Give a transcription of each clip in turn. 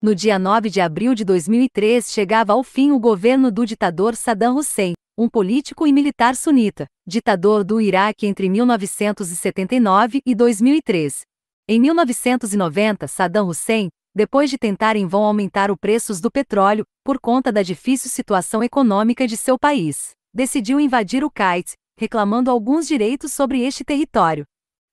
No dia 9 de abril de 2003 chegava ao fim o governo do ditador Saddam Hussein, um político e militar sunita, ditador do Iraque entre 1979 e 2003. Em 1990, Saddam Hussein, depois de tentar em vão aumentar os preços do petróleo, por conta da difícil situação econômica de seu país, decidiu invadir o Kuwait, reclamando alguns direitos sobre este território,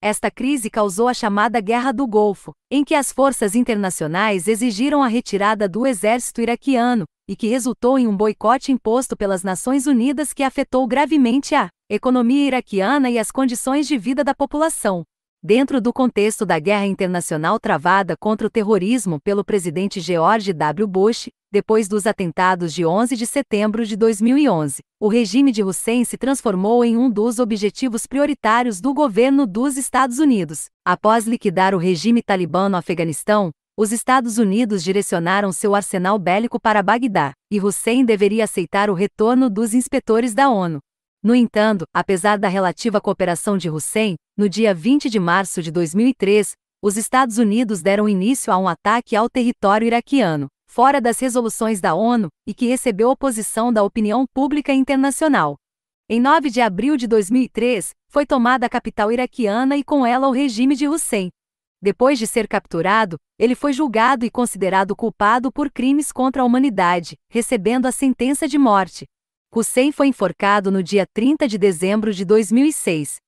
esta crise causou a chamada Guerra do Golfo, em que as forças internacionais exigiram a retirada do exército iraquiano, e que resultou em um boicote imposto pelas Nações Unidas que afetou gravemente a economia iraquiana e as condições de vida da população. Dentro do contexto da guerra internacional travada contra o terrorismo pelo presidente George W. Bush, depois dos atentados de 11 de setembro de 2011, o regime de Hussein se transformou em um dos objetivos prioritários do governo dos Estados Unidos. Após liquidar o regime talibã no Afeganistão, os Estados Unidos direcionaram seu arsenal bélico para Bagdá, e Hussein deveria aceitar o retorno dos inspetores da ONU. No entanto, apesar da relativa cooperação de Hussein, no dia 20 de março de 2003, os Estados Unidos deram início a um ataque ao território iraquiano fora das resoluções da ONU e que recebeu oposição da opinião pública internacional. Em 9 de abril de 2003, foi tomada a capital iraquiana e com ela o regime de Hussein. Depois de ser capturado, ele foi julgado e considerado culpado por crimes contra a humanidade, recebendo a sentença de morte. Hussein foi enforcado no dia 30 de dezembro de 2006,